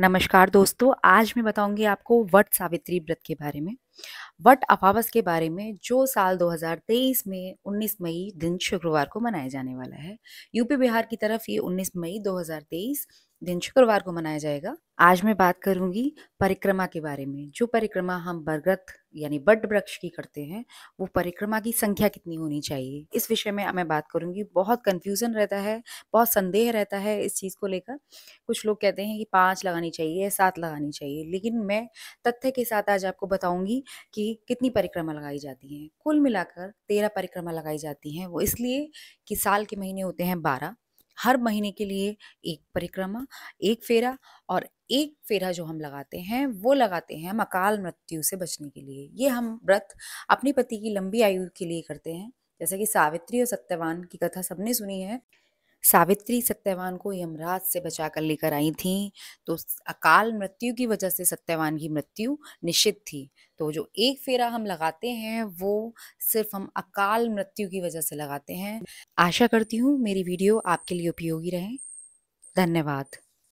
नमस्कार दोस्तों आज मैं बताऊंगी आपको वट सावित्री व्रत के बारे में वट अफावस के बारे में जो साल 2023 में 19 मई दिन शुक्रवार को मनाया जाने वाला है यूपी बिहार की तरफ ये 19 मई दिन शुक्रवार को मनाया जाएगा आज मैं बात करूंगी परिक्रमा के बारे में जो परिक्रमा हम बरगद यानी बड वृक्ष की करते हैं वो परिक्रमा की संख्या कितनी होनी चाहिए इस विषय में मैं बात करूंगी बहुत कंफ्यूजन रहता है बहुत संदेह रहता है इस चीज़ को लेकर कुछ लोग कहते हैं कि पाँच लगानी चाहिए सात लगानी चाहिए लेकिन मैं तथ्य के साथ आज आपको बताऊंगी कि कितनी परिक्रमा लगाई जाती है कुल मिलाकर तेरह परिक्रमा लगाई जाती हैं वो इसलिए कि साल के महीने होते हैं बारह हर महीने के लिए एक परिक्रमा एक फेरा और एक फेरा जो हम लगाते हैं वो लगाते हैं हम अकाल मृत्यु से बचने के लिए ये हम व्रत अपने पति की लंबी आयु के लिए करते हैं जैसे कि सावित्री और सत्यवान की कथा सबने सुनी है सावित्री सत्यवान को यमराज से बचा कर लेकर आई थी तो अकाल मृत्यु की वजह से सत्यवान की मृत्यु निश्चित थी तो जो एक फेरा हम लगाते हैं वो सिर्फ हम अकाल मृत्यु की वजह से लगाते हैं आशा करती हूँ मेरी वीडियो आपके लिए उपयोगी रहे धन्यवाद